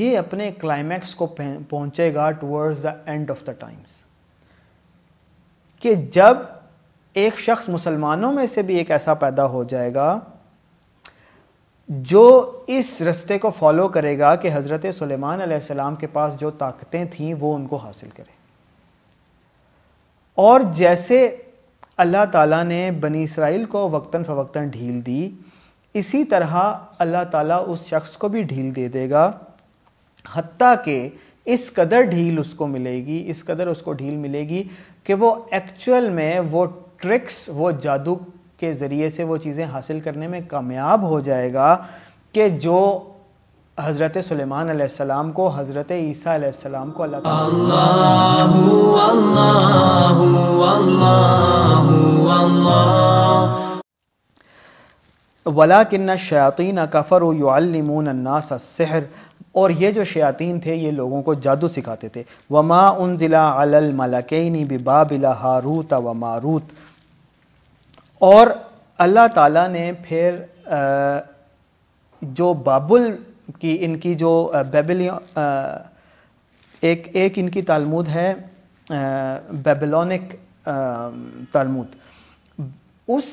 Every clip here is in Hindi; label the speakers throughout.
Speaker 1: ये अपने क्लाइमैक्स को पहुंचेगा towards the end of the times कि जब एक शख्स मुसलमानों में से भी एक ऐसा पैदा हो जाएगा जो इस रस्ते को फॉलो करेगा कि हज़रत सुलेमान अलैहिस्सलाम के पास जो ताकतें थीं वो उनको हासिल करें और जैसे अल्लाह ताला ने बनी इसराइल को वक्ता फ़वक्ता ढील दी इसी तरह अल्लाह ताला उस शख्स को भी ढील दे देगा हती के इस कदर ढील उसको मिलेगी इस कदर उसको ढील मिलेगी कि वो एक्चुअल में वो ट्रिक्स वो जादू के ज़रिए से वो चीज़ें हासिल करने में कामयाब हो जाएगा कि जो हज़रत सलेमान सलाम को हज़रत ईसा सलाम को अल्लाह अल्लाह वला किन्ना शयातीन कफ़र युअल्लिमून अन्नास और ये जो शयातीन थे ये लोगों को जादू सिखाते थे वमा उन ज़िला अलल मलकैनी बिबाबिला हारूत व मारूत और अल्लाह ताला ने फिर जो बाबुल की इनकी जो बेबिलियन एक एक इनकी तालमूद है बेबलोनिक तालमूद उस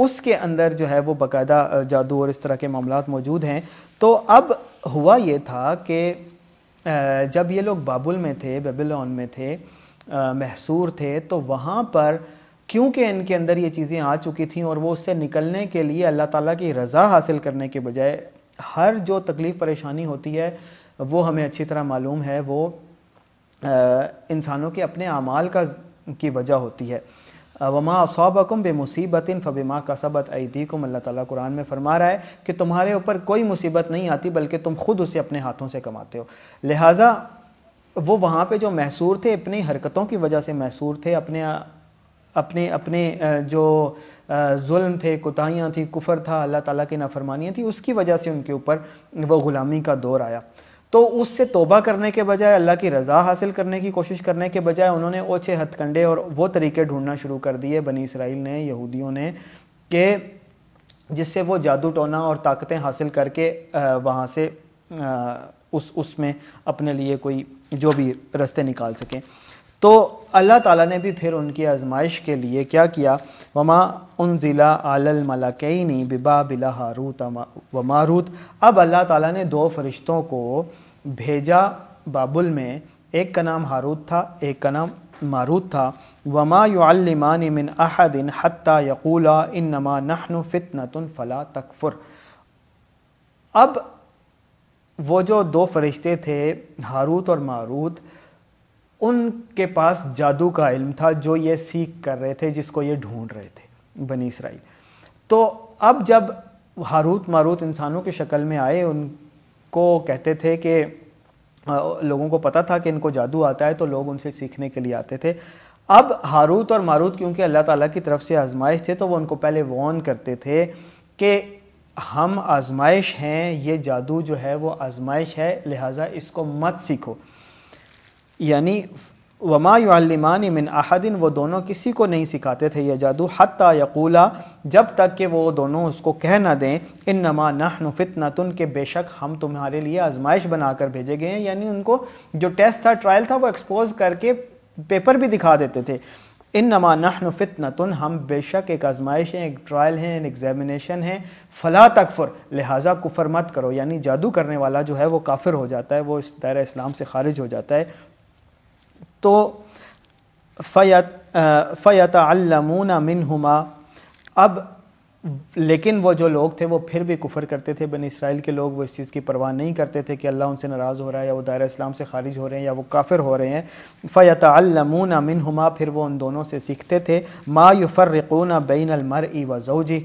Speaker 1: उसके अंदर जो है वो बाकायदा जादू और इस तरह के मामला मौजूद हैं तो अब हुआ ये था कि जब ये लोग बाबुल में थे बेबिलोन में थे महसूर थे तो वहाँ पर क्योंकि इनके अंदर ये चीज़ें आ चुकी थी और वो उससे निकलने के लिए अल्लाह ताला की रज़ा हासिल करने के बजाय हर जो तकलीफ़ परेशानी होती है वो हमें अच्छी तरह मालूम है वो इंसानों के अपने अमाल का की वजह होती है वमा सौबकुम बे मुसीबतिन फ़बिमा कसबत ऐदीकुम अल्लाह ताला कुरान में फरमा रहा है कि तुम्हारे ऊपर कोई मुसीबत नहीं आती बल्कि तुम खुद उसे अपने हाथों से कमाते हो लिहाजा वो वहाँ पे जो महसूर थे अपनी हरकतों की वजह से महसूर थे अपने अपने अपने जो जुल्म थे कोताहियाँ थी कुफर था अल्लाह ताला की नाफरमानियाँ थी उसकी वजह से उनके ऊपर वो ग़ुलामी का दौर आया तो उससे तोबा करने के बजाय अल्लाह की रज़ा हासिल करने की कोशिश करने के बजाय उन्होंने ओछे हथकंडे और वो तरीके ढूंढना शुरू कर दिए बनी इसराइल ने यहूदियों ने कि जिससे वो जादू टोना और ताकतें हासिल करके वहाँ से उस उसमें अपने लिए कोई जो भी रास्ते निकाल सकें तो अल्लाह ताला ने भी फिर उनकी आजमाइश के लिए क्या किया वमा उन ज़िला आलल मलाकैनी बिबा बिला हारूत व मारूत अब अल्लाह ताला ने दो फरिश्तों को भेजा बाबुल में एक का नाम हारूत था एक का नाम मारूत था वमा युल्लिमान मिन अहदिन हत्ता यकूला इन नहनु फितनतुन फ़ला तकफुर अब वो जो दो फरिश्ते थे हारूत और मारूत उनके पास जादू का इल्म था जो ये सीख कर रहे थे जिसको ये ढूंढ रहे थे बनी इसराइल तो अब जब हारूत मारूत इंसानों की शक्ल में आए उनको कहते थे कि लोगों को पता था कि इनको जादू आता है तो लोग उनसे सीखने के लिए आते थे अब हारूत और मारूत क्योंकि अल्लाह ताला की तरफ से आजमाइश थे तो वो उनको पहले वॉन करते थे कि हम आजमाइश हैं ये जादू जो है वो आजमाइश है लिहाजा इसको मत सीखो यानी वमा मिन अहदिन वो दोनों किसी को नहीं सिखाते थे यह जादू हती यकूला जब तक कि वो दोनों उसको कह ना दें इन नमा न तुन के बेशक हम तुम्हारे लिए आजमाइश बनाकर भेजे गए हैं यानी उनको जो टेस्ट था ट्रायल था वो एक्सपोज करके पेपर भी दिखा देते थे इन नमा न तुन हम बेशक एक आजमाइश हैं एक ट्रायल हैं एक एग्जामिनेशन है फ़ला तकफ़र लिहाजा कुफर मत करो यानी जादू करने वाला जो है वो काफिर हो जाता है वो इस दायरा इस्लाम से खारिज हो जाता है तो फ़यत फ़यत अल्लमूना मिन हुमा अब लेकिन वो जो लोग थे वो फिर भी कुफर करते थे बन इसराइल के लोग वो इस चीज़ की परवाह नहीं करते थे कि अल्लाह उनसे नाराज़ हो रहा है या वो दायरा इस्लाम से खारिज हो रहे हैं या वो काफिर हो रहे हैं फ़यत अल्लमूना मिन फिर वो उन दोनों से सीखते थे मा युफ़रकून बैन अलमर ई वजौजी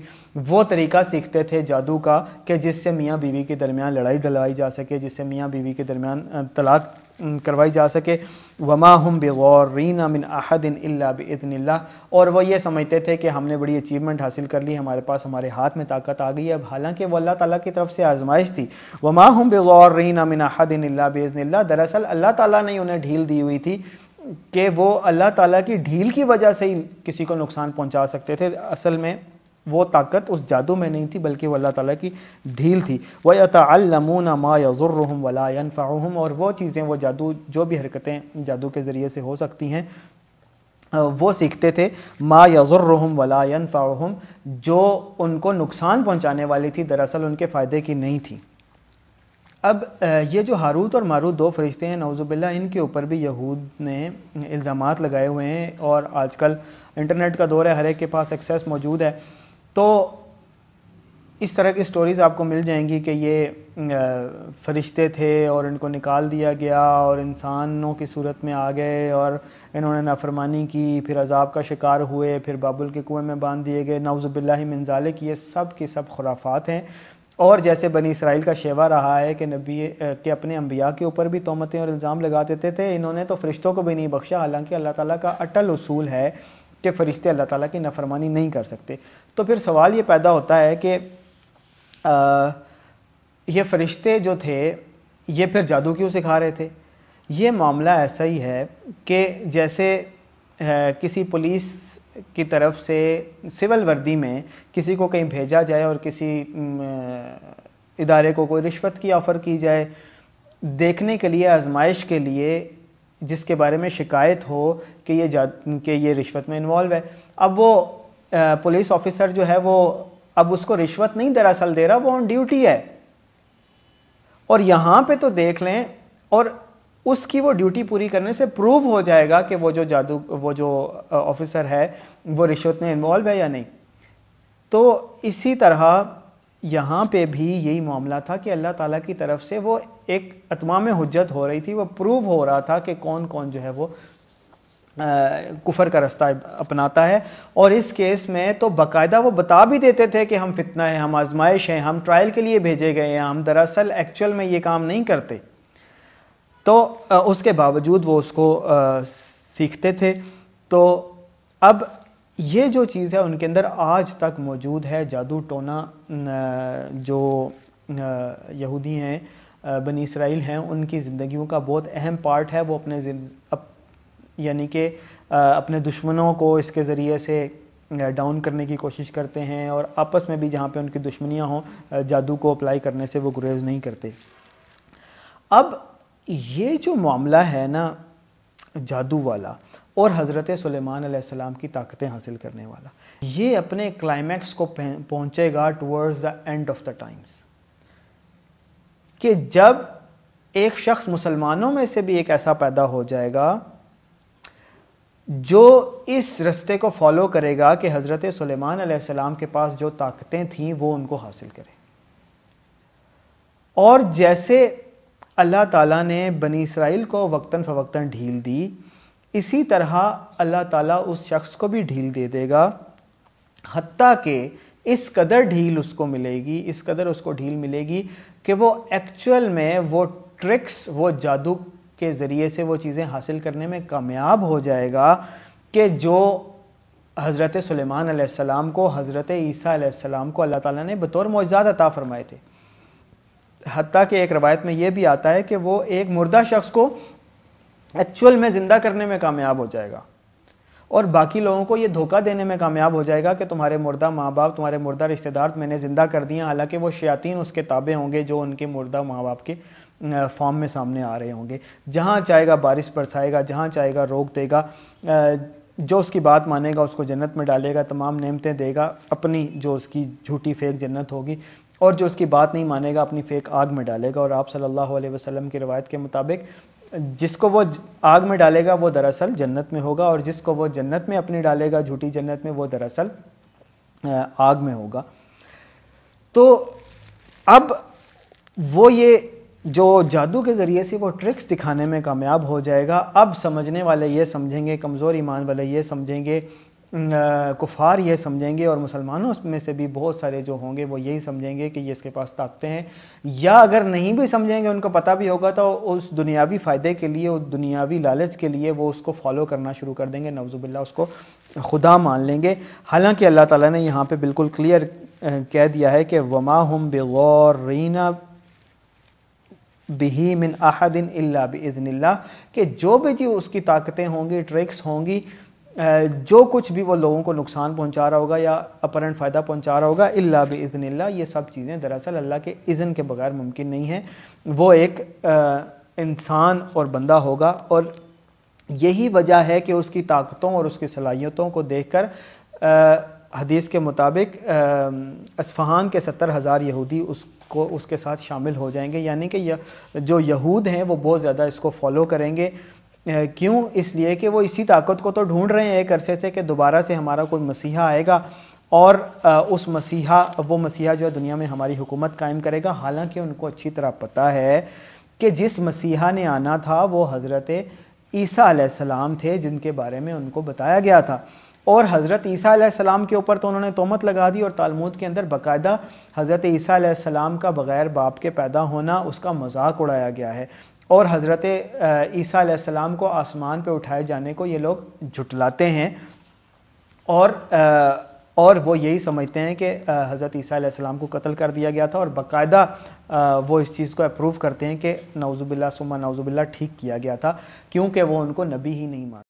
Speaker 1: वो तरीका सीखते थे जादू का कि जिससे मियाँ बीवी के दरमियान लड़ाई डलवाई जा सके जिससे मियाँ बीवी के दरमियान तलाक करवाई जा सके वमा हम बेगौरीन मिन अहदिन बदन और वो ये समझते थे कि हमने बड़ी अचीवमेंट हासिल कर ली हमारे पास हमारे हाथ में ताकत आ गई अब हालांकि वो अल्लाह ताला की तरफ से आजमाइश थी वमा हम बेगौरीन मिन अहदिन बदन दरअसल अल्लाह ताला ने उन्हें ढील दी हुई थी कि वो अल्लाह ताली की ढील की वजह से ही किसी को नुकसान पहुँचा सकते थे असल में वो ताकत उस जादू में नहीं थी बल्कि वो अल्लाह ताला की ढील थी व तमून मा यज़ुर्रहम वला यनफ़ाहम और वो चीज़ें वो जादू जो भी हरकतें जादू के ज़रिए से हो सकती हैं वो सीखते थे मा यज़ुर्रहम वला यनफ़ाहम जो उनको नुकसान पहुंचाने वाली थी दरअसल उनके फ़ायदे की नहीं थी अब ये जो हारूत और मारूत दो फरिश्ते हैं नवजुबिल्ला इनके ऊपर भी यहूद ने इल्ज़ाम लगाए हुए हैं और आजकल इंटरनेट का दौर है हर एक के पास एक्सेस मौजूद है तो इस तरह की स्टोरीज़ आपको मिल जाएंगी कि ये फरिश्ते थे और इनको निकाल दिया गया और इंसानों की सूरत में आ गए और इन्होंने नाफरमानी की फिर अजाब का शिकार हुए फिर बाबुल के कुएं में बांध दिए गए नवज़बिल्ला मिनजाले की ये सब के सब खुराफात हैं और जैसे बनी इसराइल का शेवा रहा है कि नबी के अपने अम्बिया के ऊपर भी तोमतें और इल्ज़ाम लगा देते थे इन्होंने तो फरिश्तों को भी नहीं बख्शा हालांकि अल्लाह ताली का अटल उसूल है के फरिश्ते अल्लाह ताला की नफरमानी नहीं कर सकते तो फिर सवाल ये पैदा होता है कि ये फरिश्ते जो थे ये फिर जादू क्यों सिखा रहे थे ये मामला ऐसा ही है कि जैसे किसी पुलिस की तरफ से सिविल वर्दी में किसी को कहीं भेजा जाए और किसी इदारे को कोई रिश्वत की ऑफ़र की जाए देखने के लिए आजमाइश के लिए जिसके बारे में शिकायत हो कि ये जा कि ये रिश्वत में इन्वॉल्व है अब वो पुलिस ऑफिसर जो है वो अब उसको रिश्वत नहीं दरअसल दे रहा वो ऑन ड्यूटी है और यहाँ पे तो देख लें और उसकी वो ड्यूटी पूरी करने से प्रूव हो जाएगा कि वो जो जादू वो जो ऑफिसर है वो रिश्वत में इन्वॉल्व है या नहीं तो इसी तरह यहाँ पे भी यही मामला था कि अल्लाह ताला की तरफ से वो एक अतमा में हजत हो रही थी वो प्रूव हो रहा था कि कौन कौन जो है वो कुफर का रास्ता अपनाता है और इस केस में तो बाकायदा वो बता भी देते थे कि हम फितना हैं हम आजमाइश हैं हम ट्रायल के लिए भेजे गए हैं हम दरअसल एक्चुअल में ये काम नहीं करते तो आ, उसके बावजूद वो उसको आ, सीखते थे तो अब ये जो चीज़ है उनके अंदर आज तक मौजूद है जादू टोना जो यहूदी हैं बनी इसराइल हैं उनकी ज़िंदगियों का बहुत अहम पार्ट है वो अपने अप, यानी कि अपने दुश्मनों को इसके ज़रिए से डाउन करने की कोशिश करते हैं और आपस में भी जहाँ पे उनकी दुश्मनियाँ हों जादू को अप्लाई करने से वो गुरेज नहीं करते अब ये जो मामला है ना जादू वाला और हज़रत सलेमान की ताकतें हासिल करने वाला ये अपने क्लाइमैक्स को पहुंचेगा towards the end of the times कि जब एक शख्स मुसलमानों में से भी एक ऐसा पैदा हो जाएगा जो इस रस्ते को फॉलो करेगा कि हज़रत सलेमान के पास जो ताकतें थीं वो उनको हासिल करें और जैसे अल्लाह ताला ने बनी इसराइल को वक्ता फ़वक्ता ढील दी इसी तरह अल्लाह ताला उस शख्स को भी ढील दे देगा हती के इस कदर ढील उसको मिलेगी इस कदर उसको ढील मिलेगी कि वो एक्चुअल में वो ट्रिक्स वो जादू के ज़रिए से वो चीज़ें हासिल करने में कामयाब हो जाएगा कि जो हज़रत सलेमान आसमाम को हज़रत ईसा को अल्लाह ताला ने बतौर मौजाद अता फ़रमाए थे हती के एक रवायत में ये भी आता है कि वो एक मुर्दा शख्स को एक्चुअल में ज़िंदा करने में कामयाब हो जाएगा और बाकी लोगों को ये धोखा देने में कामयाब हो जाएगा कि तुम्हारे मुर्दा माँ बाप तुम्हारे मुर्दा रिश्तेदार मैंने ज़िंदा कर दिया हालांकि वो शयातीन उसके ताबे होंगे जो उनके मुर्दा माँ बाप के फॉर्म में सामने आ रहे होंगे जहाँ चाहेगा बारिश बरसाएगा जहाँ चाहेगा रोक देगा जो उसकी बात मानेगा उसको जन्नत में डालेगा तमाम नेमतें देगा अपनी जो उसकी झूठी फेक जन्नत होगी और जो उसकी बात नहीं मानेगा अपनी फेक आग में डालेगा और आप सल्लल्लाहु अलैहि वसल्लम की रवायत के मुताबिक जिसको वो आग में डालेगा वो दरअसल जन्नत में होगा और जिसको वो जन्नत में अपनी डालेगा झूठी जन्नत में वो दरअसल आग में होगा तो अब वो ये जो जादू के ज़रिए से वो ट्रिक्स दिखाने में कामयाब हो जाएगा अब समझने वाले ये समझेंगे कमज़ोर ईमान वाले ये समझेंगे कुफार यह समझेंगे और मुसलमानों में से भी बहुत सारे जो होंगे वो यही समझेंगे कि ये इसके पास ताकतें हैं या अगर नहीं भी समझेंगे उनको पता भी होगा तो उस दुनियावी फ़ायदे के लिए उस दुनियावी लालच के लिए वो उसको फॉलो करना शुरू कर देंगे नवजुबिल्ला उसको खुदा मान लेंगे हालांकि अल्लाह ताला ने यहाँ पे बिल्कुल क्लियर कह दिया है कि वमा हम बेगौर रीना बिही मिन आहदिन अल्ला बज़नल्ला के जो भी जी उसकी ताकतें होंगी ट्रिक्स होंगी जो कुछ भी वो लोगों को नुकसान पहुंचा रहा होगा या अपरन फ़ायदा पहुंचा रहा होगा इल्ला भी इज़निल्ला ये सब चीज़ें दरअसल अल्लाह के इज़न के बगैर मुमकिन नहीं है वो एक इंसान और बंदा होगा और यही वजह है कि उसकी ताकतों और उसकी सलाहियतों को देख कर हदीस के मुताबिक इस्फहान के सत्तर हज़ार यहूदी उसको उसके साथ शामिल हो जाएंगे यानी कि यह, जो यहूद हैं वो बहुत ज़्यादा इसको फॉलो करेंगे क्यों इसलिए कि वो इसी ताकत को तो ढूंढ रहे हैं एक अरसे से कि दोबारा से हमारा कोई मसीहा आएगा और उस मसीहा वो मसीहा जो है दुनिया में हमारी हुकूमत कायम करेगा हालांकि उनको अच्छी तरह पता है कि जिस मसीहा ने आना था वो हज़रत ईसा सलाम थे जिनके बारे में उनको बताया गया था और हज़रत ईसी सलाम के ऊपर तो उन्होंने तोमत लगा दी और तालमूद के अंदर बाकायदा हज़रत ईसा सलाम का बग़ैर बाप के पैदा होना उसका मजाक उड़ाया गया है और हज़रत ईसीम सलाम को आसमान पर उठाए जाने को ये लोग झुटलाते हैं और आ, और वो यही समझते हैं कि हज़रत ईसीम को कत्ल कर दिया गया था और बाकायदा वो इस चीज़ को अप्रूव करते हैं कि नवज़ुबिल्ला सुमा नवज़ुबिल्ला ठीक किया गया था क्योंकि वो उनको नबी ही नहीं मानते